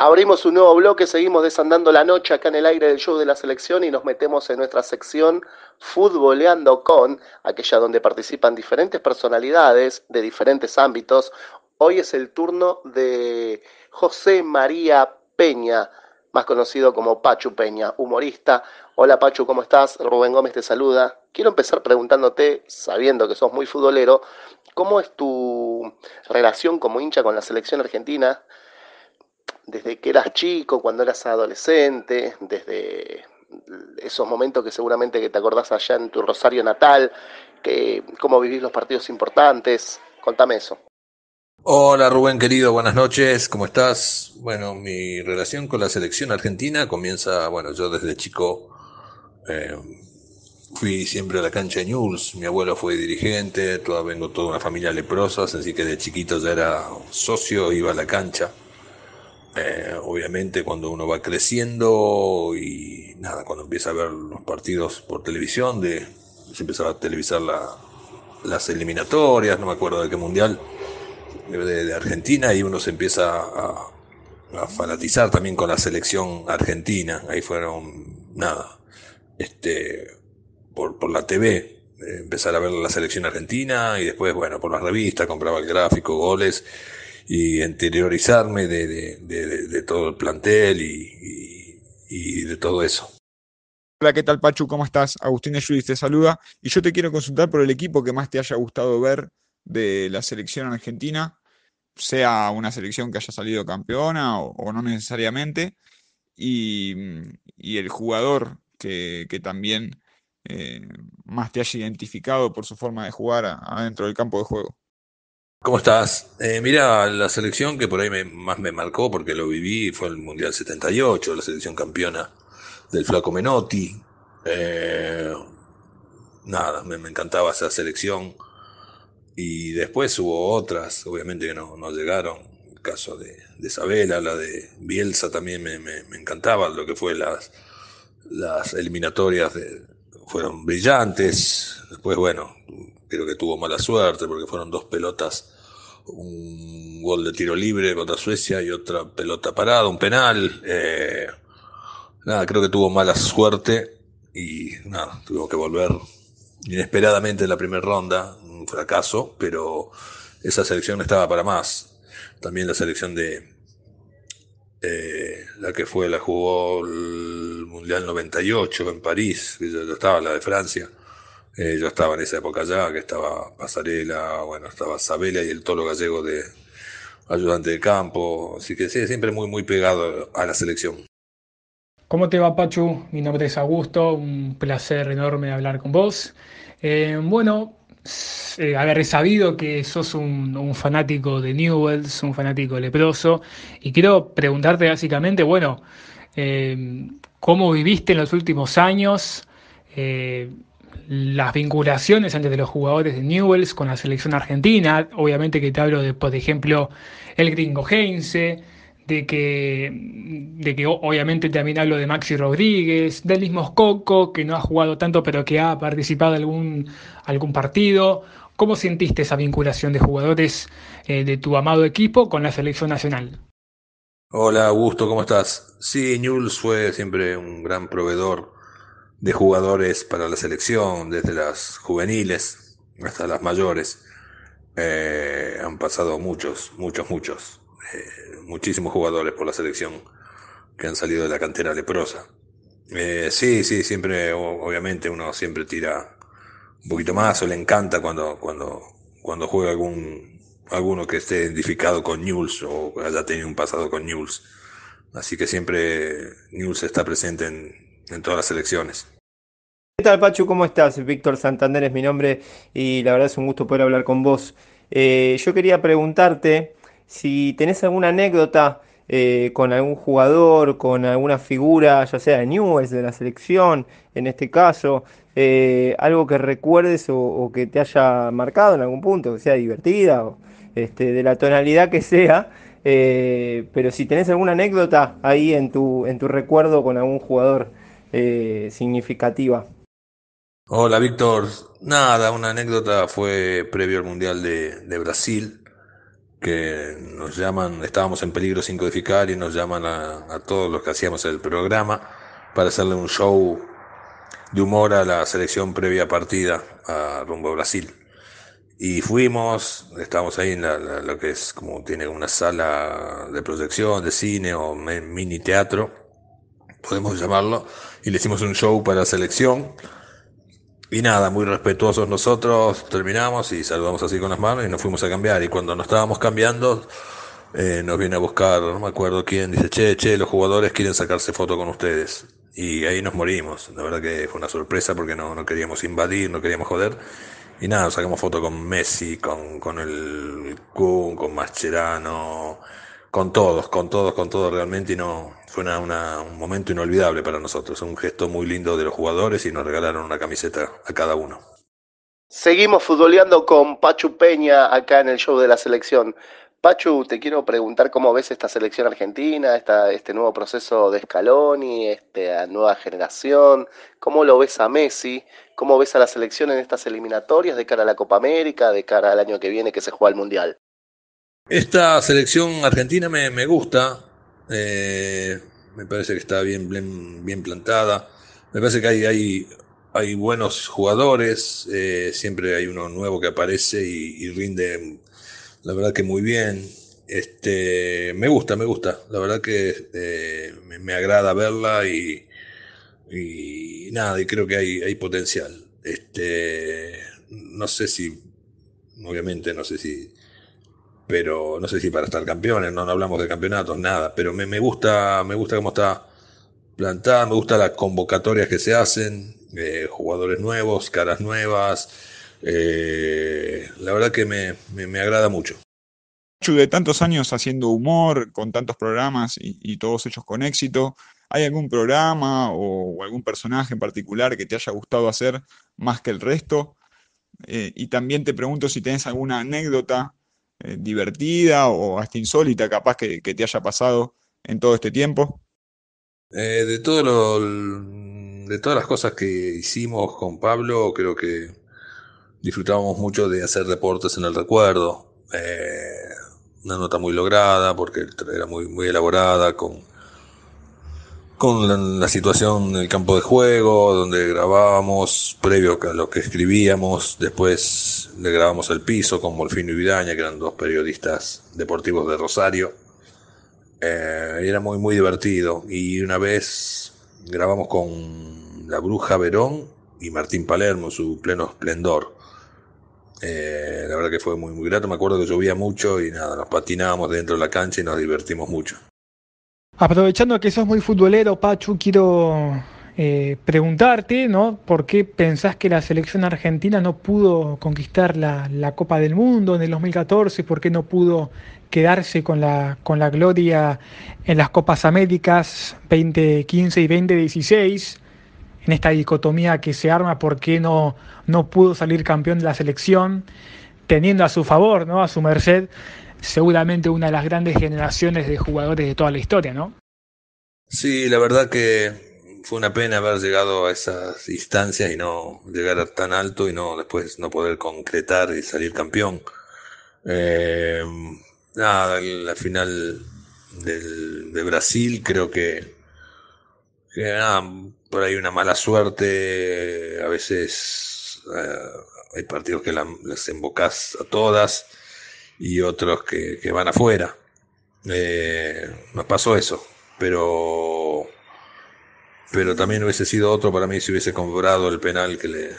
Abrimos un nuevo bloque, seguimos desandando la noche acá en el aire del show de la selección y nos metemos en nuestra sección Futboleando con, aquella donde participan diferentes personalidades de diferentes ámbitos. Hoy es el turno de José María Peña, más conocido como Pachu Peña, humorista. Hola Pachu, ¿cómo estás? Rubén Gómez te saluda. Quiero empezar preguntándote, sabiendo que sos muy futbolero, ¿cómo es tu relación como hincha con la selección argentina? desde que eras chico, cuando eras adolescente, desde esos momentos que seguramente que te acordás allá en tu Rosario natal, que, cómo vivís los partidos importantes. Contame eso. Hola Rubén querido, buenas noches, ¿cómo estás? Bueno, mi relación con la selección argentina comienza, bueno, yo desde chico eh, fui siempre a la cancha de News, mi abuelo fue dirigente, toda, vengo toda una familia leprosa, así que de chiquito ya era socio, iba a la cancha. Eh, obviamente cuando uno va creciendo y nada, cuando empieza a ver los partidos por televisión, de, se empezaba a televisar las eliminatorias, no me acuerdo de qué mundial, eh, de, Argentina, y uno se empieza a, fanatizar también con la selección argentina. Ahí fueron, nada, este, por, por la TV, eh, empezar a ver la selección argentina y después, bueno, por las revistas, compraba el gráfico, goles y interiorizarme de, todo el plantel y, de todo eso. Hola, ¿qué tal Pachu? ¿Cómo estás? Agustín de Ayudis te saluda y yo te quiero consultar por el equipo que más te haya gustado ver de la selección argentina, sea una selección que haya salido campeona o, no necesariamente, y, el jugador que, también eh, más te haya identificado por su forma de jugar adentro del campo de juego. ¿Cómo estás? Eh, mira, la selección que por ahí más me marcó porque lo viví fue el Mundial 78, la selección campeona del Flaco Menotti. Eh, nada, me, encantaba esa selección. Y después hubo otras, obviamente que no, llegaron. El caso de, Isabela, la de Bielsa también me, encantaba, lo que fue las, las eliminatorias fueron brillantes. Después, bueno, creo que tuvo mala suerte porque fueron dos pelotas un gol de tiro libre contra Suecia y otra pelota parada, un penal. Eh, nada, creo que tuvo mala suerte y nada, tuvo que volver inesperadamente en la primera ronda, un fracaso, pero esa selección estaba para más. También la selección de eh, la que fue, la jugó el Mundial 98 en París, estaba la de Francia. Eh, yo estaba en esa época ya, que estaba Pasarela, bueno, estaba Sabela y el Tolo Gallego de ayudante de campo, así que sí, siempre muy, muy pegado a la selección. ¿Cómo te va, Pachu? Mi nombre es Augusto, un placer enorme hablar con vos. Eh, bueno, eh, haber sabido que sos un, fanático de Newells, un fanático leproso, y quiero preguntarte básicamente, bueno, ¿cómo viviste en los últimos años? las vinculaciones de los jugadores de Newells con la selección argentina, obviamente que te hablo de, por ejemplo, el gringo Heinze, de que, de que obviamente también hablo de Maxi Rodríguez, del mismo Coco, que no ha jugado tanto pero que ha participado en algún, algún partido. ¿Cómo sentiste esa vinculación de jugadores eh, de tu amado equipo con la selección nacional? Hola Augusto, ¿cómo estás? Sí, Newells fue siempre un gran proveedor de jugadores para la selección, desde las juveniles hasta las mayores. Eh, han pasado muchos, muchos, muchos, eh, muchísimos jugadores por la selección que han salido de la cantera leprosa. Eh, sí, sí, siempre, obviamente uno siempre tira un poquito más o le encanta cuando, cuando, cuando juega algún, alguno que esté identificado con News o haya tenido un pasado con News. Así que siempre News está presente en, en todas las elecciones. ¿Qué tal, Pachu? ¿Cómo estás? Víctor Santander es mi nombre y la verdad es un gusto poder hablar con vos. Eh, yo quería preguntarte si tenés alguna anécdota eh, con algún jugador, con alguna figura, ya sea de Newells, de la selección, en este caso, eh, algo que recuerdes o, que te haya marcado en algún punto, que sea divertida, o, este, de la tonalidad que sea, pero si tenés alguna anécdota ahí en tu, en tu recuerdo con algún jugador eh, significativa. Hola Víctor, nada, una anécdota fue previo al Mundial de, Brasil, que nos llaman, estábamos en peligro sin codificar y nos llaman a, todos los que hacíamos el programa para hacerle un show de humor a la selección previa partida a rumbo a Brasil. Y fuimos, estábamos ahí en lo que es como tiene una sala de proyección, de cine o mini teatro podemos llamarlo, y le hicimos un show para selección. Y nada, muy respetuosos nosotros, terminamos y saludamos así con las manos y nos fuimos a cambiar. Y cuando nos estábamos cambiando, eh, nos viene a buscar, no me acuerdo quién, dice, che, che, los jugadores quieren sacarse foto con ustedes. Y ahí nos morimos. La verdad que fue una sorpresa porque no, queríamos invadir, no queríamos joder. Y nada, sacamos foto con Messi, con, con el Kun, con Mascherano con todos, con todos, con todos realmente y no fue un momento inolvidable para nosotros, un gesto muy lindo de los jugadores y nos regalaron una camiseta a cada uno. Seguimos futboleando con Pachu Peña acá en el show de la selección. Pachu, te quiero preguntar cómo ves esta selección argentina, esta, este nuevo proceso de Scaloni, esta nueva generación, cómo lo ves a Messi, cómo ves a la selección en estas eliminatorias de cara a la Copa América, de cara al año que viene que se juega el Mundial. Esta selección argentina me, gusta, eh, me parece que está bien, bien, plantada, me parece que hay, hay, hay buenos jugadores, eh, siempre hay uno nuevo que aparece y, rinde, la verdad que muy bien. Este, me gusta, me gusta, la verdad que eh, me, agrada verla y, y, nada, y creo que hay, hay potencial. Este, no sé si, obviamente, no sé si pero no sé si para estar campeones, no, hablamos de campeonatos, nada, pero me, gusta, me gusta cómo está plantada, me gusta las convocatorias que se hacen, eh, jugadores nuevos, caras nuevas, eh, la verdad que me, me, agrada mucho de tantos años haciendo humor, con tantos programas y, todos hechos con éxito, ¿hay algún programa o, algún personaje en particular que te haya gustado hacer más que el resto? Eh, y también te pregunto si tenés alguna anécdota eh, divertida o hasta insólita capaz que, te haya pasado en todo este tiempo? Eh, de, todo lo, de todas las cosas que hicimos con Pablo, creo que disfrutábamos mucho de hacer reportes en el recuerdo. Eh, una nota muy lograda porque era muy, muy elaborada con con la, situación en el campo de juego, donde grabábamos previo a lo que escribíamos, después le grabamos el piso con Morfino y Vidaña, que eran dos periodistas deportivos de Rosario. Eh, era muy, muy divertido. Y una vez grabamos con la Bruja Verón y Martín Palermo, su pleno esplendor. Eh, la verdad que fue muy, muy grato. Me acuerdo que llovía mucho y nada, nos patinábamos dentro de la cancha y nos divertimos mucho. Aprovechando que sos muy futbolero, Pachu, quiero eh, preguntarte, ¿no? ¿Por qué pensás que la selección argentina no pudo conquistar la, Copa del Mundo en el 2014? ¿Por qué no pudo quedarse con la, con la gloria en las Copas Américas 2015 y 2016? En esta dicotomía que se arma, ¿por qué no, no pudo salir campeón de la selección? Teniendo a su favor, ¿no? A su merced seguramente una de las grandes generaciones de jugadores de toda la historia, ¿no? Sí, la verdad que fue una pena haber llegado a esas instancias y no llegar tan alto y no después no poder concretar y salir campeón. Eh, la final del, de Brasil creo que, por ahí una mala suerte, a veces eh, hay partidos que las embocas a todas y otros que, van afuera. me eh, pasó eso, pero pero también hubiese sido otro para mí si hubiese comprado el penal que le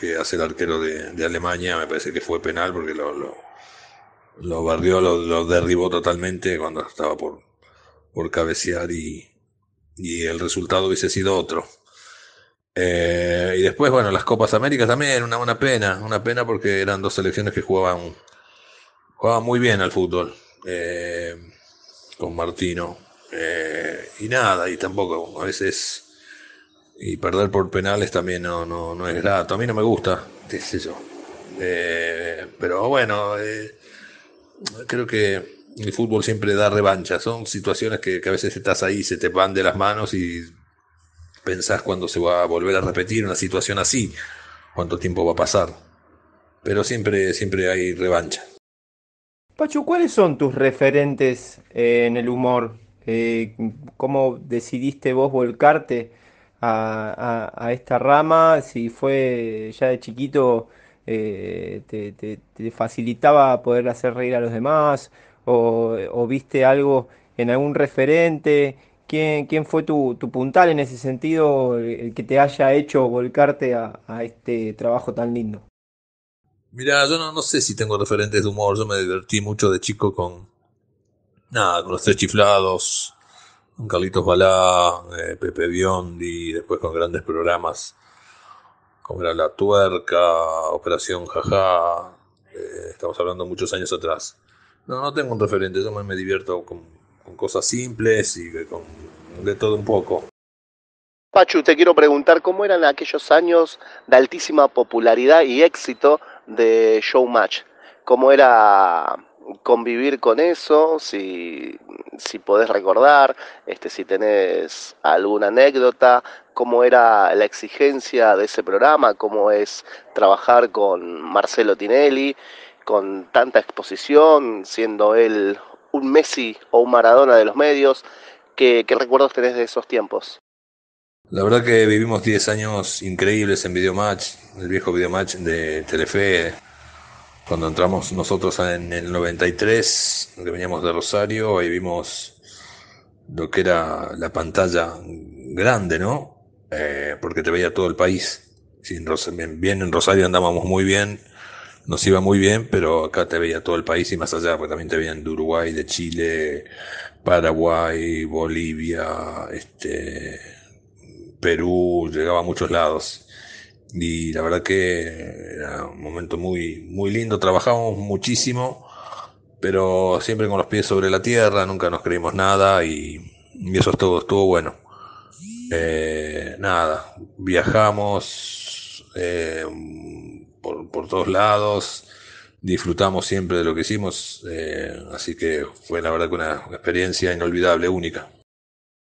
que hace el arquero de, Alemania, me parece que fue penal porque lo, lo, lo barrió, lo, derribó totalmente cuando estaba por, por cabecear y, el resultado hubiese sido otro. Eh, y después, bueno, las Copas Américas también, una buena pena, una pena porque eran dos selecciones que jugaban va muy bien al fútbol eh, con Martino. Eh, y nada, y tampoco, a veces. Y perder por penales también no, es grato. A mí no me gusta, qué sé yo. Eh, pero bueno, creo que el fútbol siempre da revancha. Son situaciones que, a veces estás ahí, se te van de las manos y pensás cuándo se va a volver a repetir una situación así, cuánto tiempo va a pasar. Pero siempre, siempre hay revancha. Pachu, ¿cuáles son tus referentes eh, en el humor? Eh, ¿Cómo decidiste vos volcarte a, esta rama? Si fue ya de chiquito, eh, te, facilitaba poder hacer reír a los demás? ¿O, viste algo en algún referente? ¿Quién, fue tu, puntal en ese sentido, el que te haya hecho volcarte a este trabajo tan lindo? Mira, yo no, no, sé si tengo referentes de humor. Yo me divertí mucho de chico con. Nada, con los tres chiflados, con Carlitos Balá, eh, Pepe Biondi, después con grandes programas como era La Tuerca, Operación Jaja. Eh, estamos hablando muchos años atrás. No, no tengo un referente. Yo me, divierto con, cosas simples y con de todo un poco. Pachu, te quiero preguntar cómo eran aquellos años de altísima popularidad y éxito de Showmatch. ¿Cómo era convivir con eso? Si, si podés recordar, este, si tenés alguna anécdota, cómo era la exigencia de ese programa, cómo es trabajar con Marcelo Tinelli, con tanta exposición, siendo él un Messi o un Maradona de los medios. ¿Qué, qué recuerdos tenés de esos tiempos? La verdad que vivimos 10 años increíbles en Videomatch, el viejo Videomatch de Telefe. Cuando entramos nosotros en el 93, que veníamos de Rosario, ahí vimos lo que era la pantalla grande, ¿no? Eh, porque te veía todo el país. bien en Rosario andábamos muy bien, nos iba muy bien, pero acá te veía todo el país y más allá, porque también te veían de Uruguay, de Chile, Paraguay, Bolivia, este Perú, llegaba a muchos lados. Y la verdad que era un momento muy, muy lindo, trabajamos muchísimo, pero siempre con los pies sobre la tierra, nunca nos creímos nada y, eso estuvo, estuvo bueno. Eh, nada, viajamos eh, por, todos lados, disfrutamos siempre de lo que hicimos, eh, así que fue la verdad que una experiencia inolvidable, única.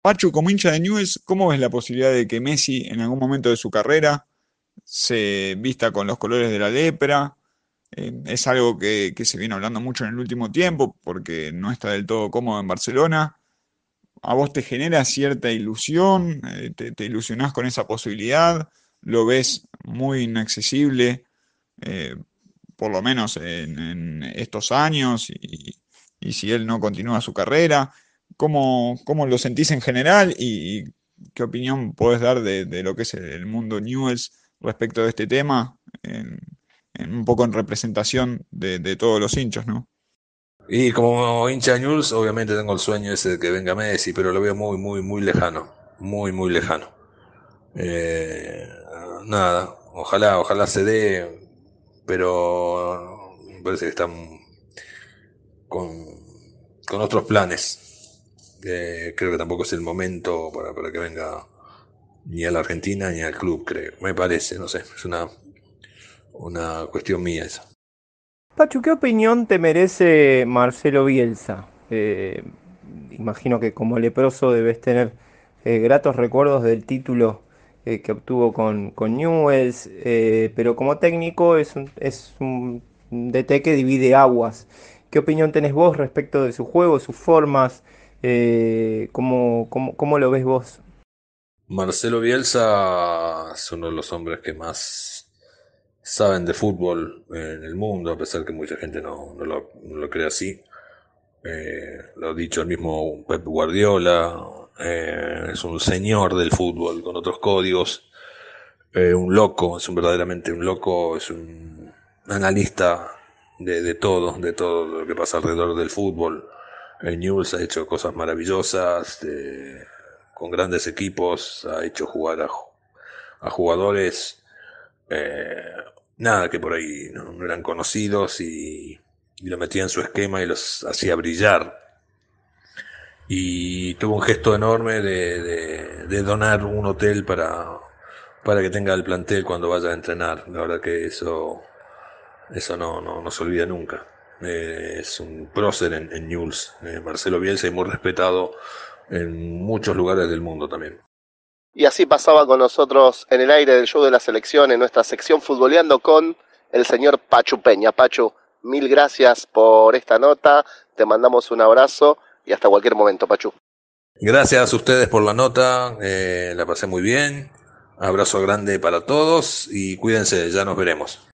Pachu, como hincha de Newells, ¿cómo ves la posibilidad de que Messi en algún momento de su carrera se vista con los colores de la lepra? Eh, es algo que, se viene hablando mucho en el último tiempo porque no está del todo cómodo en Barcelona. ¿A vos te genera cierta ilusión? Eh, te, ilusionás con esa posibilidad? ¿Lo ves muy inaccesible, eh, por lo menos en, estos años y si él no continúa su carrera? cómo, lo sentís en general y, qué opinión podés dar de, lo que es el mundo Newells respecto de este tema, en, un poco en representación de, todos los hinchos, ¿no? Y como hincha Newells, obviamente tengo el sueño ese de que venga Messi, pero lo veo muy, muy, muy lejano, muy, muy lejano. Eh, nada, ojalá, ojalá se dé, pero me parece que están con otros planes eh, creo que tampoco es el momento para, que venga ni a la Argentina ni al club, creo. Me parece, no sé, es una, una cuestión mía esa. Pachu, ¿qué opinión te merece Marcelo Bielsa? Eh, imagino que como leproso debes tener eh, gratos recuerdos del título que obtuvo con, con Newells, pero como técnico es un, es un DT que divide aguas. ¿Qué opinión tenés vos respecto de su juego, sus formas, eh, ¿cómo, lo ves vos? Marcelo Bielsa es uno de los hombres que más saben de fútbol en el mundo, a pesar que mucha gente no, no, lo, cree así. Eh, lo ha dicho el mismo Pep Guardiola, eh, es un señor del fútbol con otros códigos, un loco, es un verdaderamente un loco, es un analista de todo, de todo lo que pasa alrededor del fútbol el News ha hecho cosas maravillosas, eh, con grandes equipos, ha hecho jugar a, jugadores, eh, nada que por ahí no, eran conocidos y, lo metía en su esquema y los hacía brillar. Y tuvo un gesto enorme de, donar un hotel para, para que tenga el plantel cuando vaya a entrenar. La verdad que eso, eso no se olvida nunca. Eh, es un prócer en, en eh, Marcelo Bielsa y muy respetado en muchos lugares del mundo también. Y así pasaba con nosotros en el aire del show de la selección, en nuestra sección futboleando con el señor Pachu Peña. Pachu, mil gracias por esta nota, te mandamos un abrazo y hasta cualquier momento, Pachu. Gracias a ustedes por la nota, eh, la pasé muy bien. Abrazo grande para todos y cuídense, ya nos veremos.